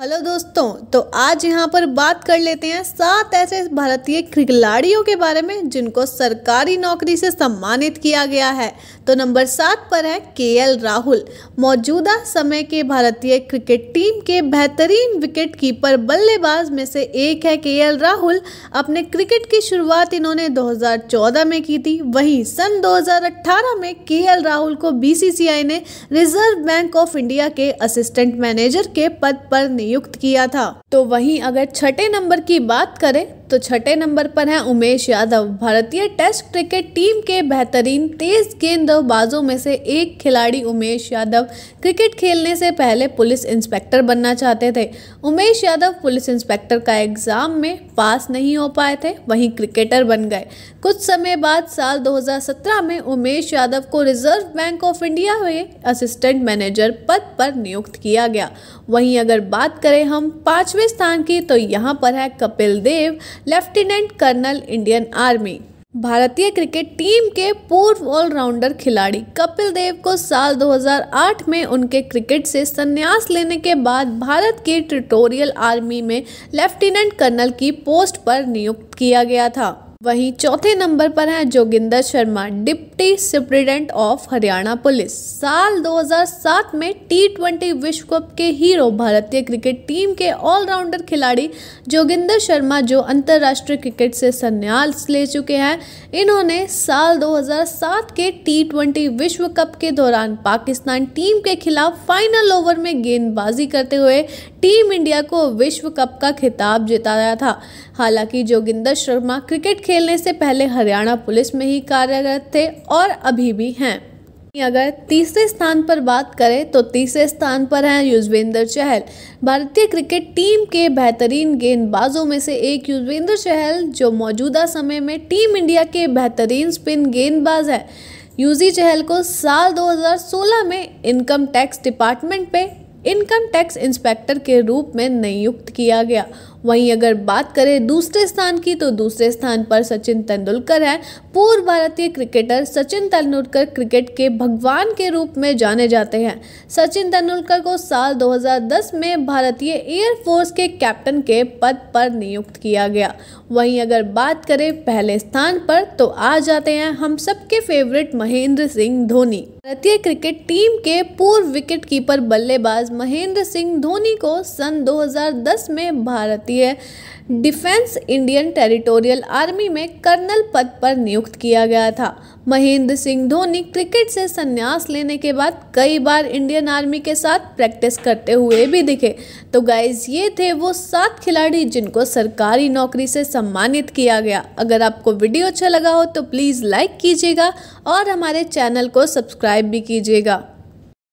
hello दोस्तों तो आज यहाँ पर बात कर लेते हैं सात ऐसे भारतीय खिलाड़ियों के बारे में जिनको सरकारी नौकरी से सम्मानित किया गया है तो नंबर सात पर है के राहुल मौजूदा समय के भारतीय क्रिकेट टीम के बेहतरीन विकेट कीपर बल्लेबाज में से एक है के राहुल अपने क्रिकेट की शुरुआत इन्होंने 2014 में की थी वहीं सन 2018 में के राहुल को बीसीसीआई ने रिजर्व बैंक ऑफ इंडिया के असिस्टेंट मैनेजर के पद पर नियुक्त किया था तो वहीं अगर छठे नंबर की बात करें तो छठे नंबर पर हैं उमेश यादव भारतीय टेस्ट क्रिकेट टीम के बेहतरीन तेज गेंदबाजों में से एक खिलाड़ी उमेश यादव क्रिकेट खेलने से पहले पुलिस इंस्पेक्टर बनना चाहते थे उमेश यादव पुलिस इंस्पेक्टर का एग्ज़ाम में पास नहीं हो पाए थे वहीं क्रिकेटर बन गए कुछ समय बाद साल 2017 में उमेश यादव को रिजर्व बैंक ऑफ इंडिया में असिस्टेंट मैनेजर पद पर नियुक्त किया गया वहीं अगर बात करें हम पाँचवें स्थान की तो यहाँ पर है Kapil Dev lieutenant colonel Indian army भारतीय क्रिकेट टीम के पूर्व ऑलराउंडर खिलाड़ी कपिल देव को साल 2008 में उनके क्रिकेट से संन्यास लेने के बाद भारत के ट्रिटोरियल आर्मी में लेफ्टिनेंट कर्नल की पोस्ट पर नियुक्त किया गया था वहीं चौथे नंबर पर हैं Joginder Sharma deputy superintendent of Haryana police साल 2007 में टी ट्वेंटी विश्व कप के हीरो भारतीय क्रिकेट टीम के ऑलराउंडर खिलाड़ी जोगिंदर शर्मा जो अंतर्राष्ट्रीय क्रिकेट से संन्यास ले चुके हैं इन्होंने साल 2007 के टी ट्वेंटी विश्व कप के दौरान पाकिस्तान टीम के खिलाफ फाइनल ओवर में गेंदबाजी करते हुए टीम इंडिया को विश्व कप का खिताब जिताया था हालांकि जोगिंदर शर्मा क्रिकेट खेल खेलने से पहले हरियाणा पुलिस में ही कार्यरत थे और अभी भी हैं अगर तीसरे स्थान पर बात करें तो तीसरे स्थान पर हैं युजवेंद्र चहल भारतीय क्रिकेट टीम के बेहतरीन गेंदबाजों में से एक युजवेंद्र चहल जो मौजूदा समय में टीम इंडिया के बेहतरीन स्पिन गेंदबाज है यूजी चहल को साल 2016 में इनकम टैक्स डिपार्टमेंट पे इनकम टैक्स इंस्पेक्टर के रूप में नियुक्त किया गया वहीं अगर बात करें दूसरे स्थान की तो दूसरे स्थान पर सचिन तेंदुलकर है पूर्व भारतीय क्रिकेटर सचिन तेंदुलकर क्रिकेट के भगवान के रूप में जाने जाते हैं सचिन तेंदुलकर को साल 2010 में भारतीय एयरफोर्स के कैप्टन के पद पर नियुक्त किया गया वहीं अगर बात करें पहले स्थान पर तो आ जाते हैं हम सबके फेवरेट महेंद्र सिंह धोनी भारतीय क्रिकेट टीम के पूर्व विकेट कीपर बल्लेबाज महेंद्र सिंह धोनी को सन 2010 में भारतीय होती है डिफेंस इंडियन टेरिटोरियल आर्मी में कर्नल पद पर नियुक्त किया गया था महेंद्र सिंह धोनी क्रिकेट से संन्यास लेने के बाद कई बार इंडियन आर्मी के साथ प्रैक्टिस करते हुए भी दिखे तो गाइज ये थे वो सात खिलाड़ी जिनको सरकारी नौकरी से सम्मानित किया गया अगर आपको वीडियो अच्छा लगा हो तो प्लीज़ लाइक कीजिएगा और हमारे चैनल को सब्सक्राइब भी कीजिएगा